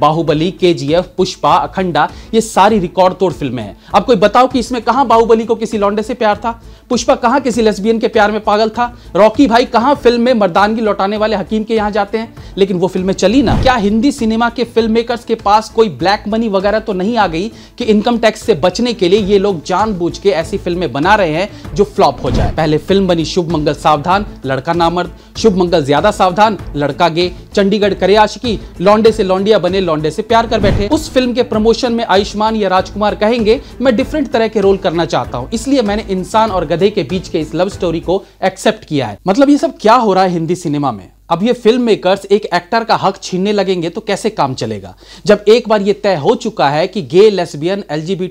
बाहुबली के जी एफ पुष्पा अखंडा ये सारी रिकॉर्ड तोड़ फिल्में हैं अब कोई बताओ कि इसमें कहां बाहुबली को किसी लौंडे से प्यार था पुष्पा कहां किसी लेस्बियन के प्यार में पागल था रॉकी भाई कहां फिल्म में मर्दानगी लौटाने वाले हकीम के यहां जाते हैं लेकिन वो फिल्में चली ना क्या हिंदी सिनेमा के फिल्म मेकर्स के पास कोई ब्लैक मनी वगैरह तो नहीं आ गई कि इनकम टैक्स से बचने के लिए ये लोग जान के ऐसी फिल्में बना रहे हैं जो फ्लॉप हो जाए पहले फिल्म बनी शुभ मंगल सावधान लड़का नामर्द शुभ मंगल ज्यादा सावधान लड़का गे चंडीगढ़ करे आशिकी लौंडे से लौंडिया बने लौंडे से प्यार कर बैठे उस फिल्म के प्रमोशन में आयुष्मान या राजकुमार कहेंगे मैं डिफरेंट तरह के रोल करना चाहता हूँ इसलिए मैंने इंसान और गधे के बीच के इस लव स्टोरी को एक्सेप्ट किया है मतलब ये सब क्या हो रहा है हिंदी सिनेमा में अब ये फिल्म मेकर्स एक एक्टर का हक छीनने लगेंगे तो कैसे काम चलेगा जब एक बार ये तय हो चुका है कि गे लेस्बियन एल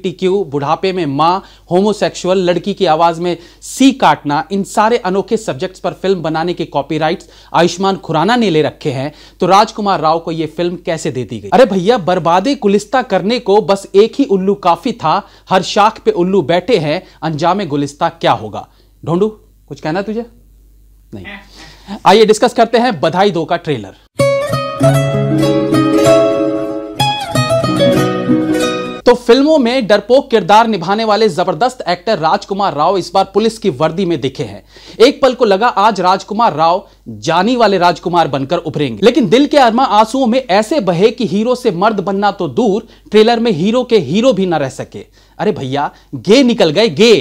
बुढ़ापे में माँ होमोसेक्सुअल लड़की की आवाज में सी काटना इन सारे अनोखे सब्जेक्ट्स पर फिल्म बनाने के कॉपीराइट्स आयुष्मान खुराना ने ले रखे हैं तो राजकुमार राव को यह फिल्म कैसे दे दी गई अरे भैया बर्बादे गुलिस्ता करने को बस एक ही उल्लू काफी था हर शाख पे उल्लू बैठे हैं अंजामे गुलिस्ता क्या होगा ढोंडू कुछ कहना तुझे नहीं आइए डिस्कस करते हैं बधाई दो का ट्रेलर तो फिल्मों में डरपोक किरदार निभाने वाले जबरदस्त एक्टर राजकुमार राव इस बार पुलिस की वर्दी में दिखे हैं एक पल को लगा आज राजकुमार राव जानी वाले राजकुमार बनकर उभरेंगे लेकिन दिल के अरमा आंसुओं में ऐसे बहे कि हीरो से मर्द बनना तो दूर ट्रेलर में हीरो के हीरो भी ना रह सके अरे भैया गे निकल गए गे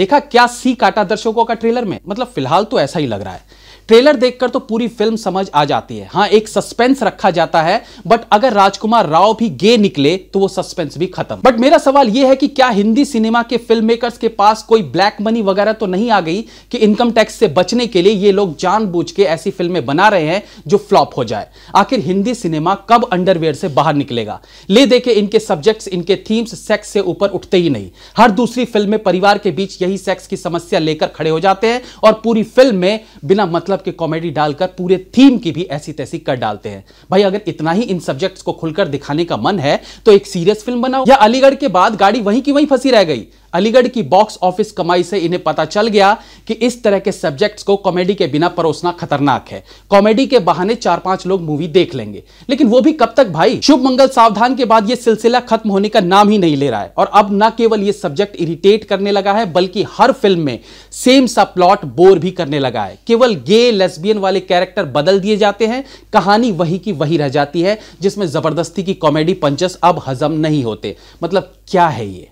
देखा क्या सी काटा दर्शकों का ट्रेलर में मतलब फिलहाल तो ऐसा ही लग रहा है ट्रेलर देखकर तो पूरी फिल्म समझ आ जाती है हाँ एक सस्पेंस रखा जाता है बट अगर राजकुमार राव भी गे निकले तो वो सस्पेंस भी खत्म बट मेरा सवाल यह है कि क्या हिंदी सिनेमा के फिल्म मेकर्स के पास कोई ब्लैक मनी वगैरह तो नहीं आ गई कि इनकम टैक्स से बचने के लिए ये लोग जान के ऐसी फिल्में बना रहे हैं जो फ्लॉप हो जाए आखिर हिंदी सिनेमा कब अंडरवेयर से बाहर निकलेगा ले देखे इनके सब्जेक्ट्स इनके थीम्स सेक्स से ऊपर उठते ही नहीं हर दूसरी फिल्म में परिवार के बीच यही सेक्स की समस्या लेकर खड़े हो जाते हैं और पूरी फिल्म में बिना मतलब मतलब के कॉमेडी डालकर पूरे थीम की भी ऐसी तैसी कर डालते हैं भाई अगर इतना ही इन सब्जेक्ट्स को खुलकर दिखाने का मन है तो एक सीरियस फिल्म बनाओ या अलीगढ़ के बाद गाड़ी वहीं की वहीं फंसी रह गई अलीगढ़ की बॉक्स ऑफिस कमाई से इन्हें पता चल गया कि इस तरह के सब्जेक्ट्स को कॉमेडी के बिना परोसना खतरनाक है कॉमेडी के बहाने चार पांच लोग मूवी देख लेंगे लेकिन वो भी कब तक भाई शुभ मंगल सावधान के बाद ये सिलसिला खत्म होने का नाम ही नहीं ले रहा है और अब न केवल ये सब्जेक्ट इरिटेट करने लगा है बल्कि हर फिल्म में सेम सा प्लॉट बोर भी करने लगा है केवल गे लेस्बियन वाले कैरेक्टर बदल दिए जाते हैं कहानी वही की वही रह जाती है जिसमें जबरदस्ती की कॉमेडी पंचस अब हजम नहीं होते मतलब क्या है ये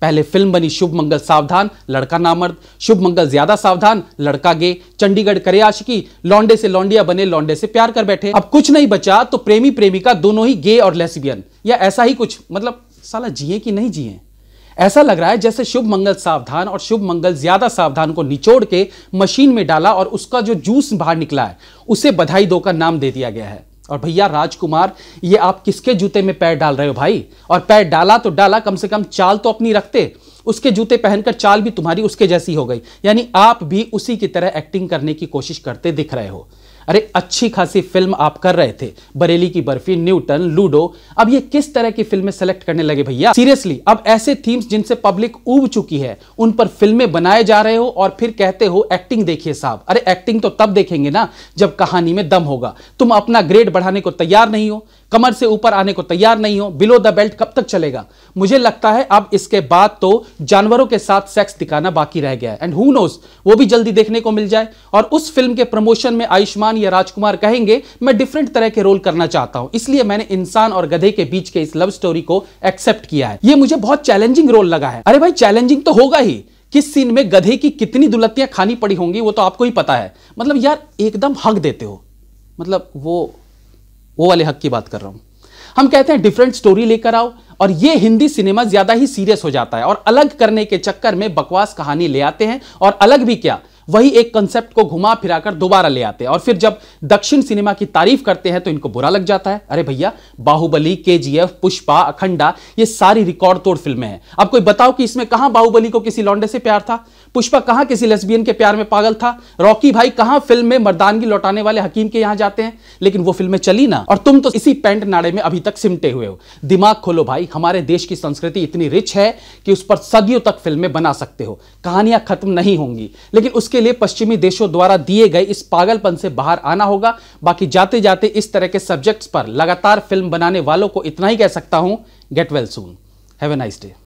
पहले फिल्म बनी शुभ मंगल सावधान लड़का नामर्द शुभ मंगल ज्यादा सावधान लड़का गे चंडीगढ़ करे आशिकी लौंडे से लौंडिया बने लौंडे से प्यार कर बैठे अब कुछ नहीं बचा तो प्रेमी प्रेमिका दोनों ही गे और लेसिबियन या ऐसा ही कुछ मतलब साला जिए कि नहीं जिए ऐसा लग रहा है जैसे शुभ मंगल सावधान और शुभ मंगल ज्यादा सावधान को निचोड़ के मशीन में डाला और उसका जो जूस बाहर निकला है उसे बधाई दो का नाम दे दिया गया है और भैया राजकुमार ये आप किसके जूते में पैर डाल रहे हो भाई और पैर डाला तो डाला कम से कम चाल तो अपनी रखते उसके जूते पहनकर चाल भी तुम्हारी उसके जैसी हो गई यानी आप भी उसी की तरह एक्टिंग करने की कोशिश करते दिख रहे हो अरे अच्छी खासी फिल्म आप कर रहे थे बरेली की बर्फी न्यूटन लूडो अब ये किस तरह की फिल्में सेलेक्ट करने लगे भैया सीरियसली अब ऐसे थीम्स जिनसे पब्लिक उब चुकी है उन पर फिल्में बनाए जा रहे हो और फिर कहते हो एक्टिंग देखिए साहब अरे एक्टिंग तो तब देखेंगे ना जब कहानी में दम होगा तुम अपना ग्रेड बढ़ाने को तैयार नहीं हो कमर से ऊपर आने को तैयार नहीं हो बिलो द बेल्ट कब तक चलेगा मुझे लगता है अब इसके बाद तो जानवरों के साथ सेक्स दिखाना बाकी रह गया है एंड हु नोस वो भी जल्दी देखने को मिल जाए और उस फिल्म के प्रमोशन में आयुष्मान या राजकुमार कहेंगे मैं डिफरेंट तरह के रोल करना चाहता हूं इसलिए मैंने इंसान और गधे के बीच के इस लव स्टोरी को एक्सेप्ट किया है ये मुझे बहुत चैलेंजिंग रोल लगा है अरे भाई चैलेंजिंग तो होगा ही किस सीन में गधे की कितनी दुलतियां खानी पड़ी होंगी वो तो आपको ही पता है मतलब यार एकदम हक देते हो मतलब वो वो वाले हक की बात कर रहा हूं हम कहते हैं डिफरेंट स्टोरी लेकर आओ और ये हिंदी सिनेमा ज्यादा ही सीरियस हो जाता है और अलग करने के चक्कर में बकवास कहानी ले आते हैं और अलग भी क्या वही एक कंसेप्ट को घुमा फिराकर दोबारा ले आते हैं और फिर जब दक्षिण सिनेमा की तारीफ करते हैं तो इनको बुरा लग जाता है अरे भैया बाहुबली के पुष्पा अखंडा ये सारी रिकॉर्ड तोड़ फिल्में हैं अब कोई बताओ कि इसमें कहां बाहुबली को किसी लौंडे से प्यार था पुष्पा कहां किसी लेस्बियन के प्यार में पागल था रॉकी भाई कहां फिल्म में मर्दानगी लौटाने वाले हकीम के यहां जाते हैं लेकिन वो फिल्में चली ना और तुम तो इसी पेंट नाड़े में अभी तक सिमटे हुए हो दिमाग खोलो भाई हमारे देश की संस्कृति इतनी रिच है कि उस पर सदियों तक फिल्में बना सकते हो कहानियां खत्म नहीं होंगी लेकिन उसके इसके लिए पश्चिमी देशों द्वारा दिए गए इस पागलपन से बाहर आना होगा बाकी जाते जाते इस तरह के सब्जेक्ट्स पर लगातार फिल्म बनाने वालों को इतना ही कह सकता हूं get well soon have a nice day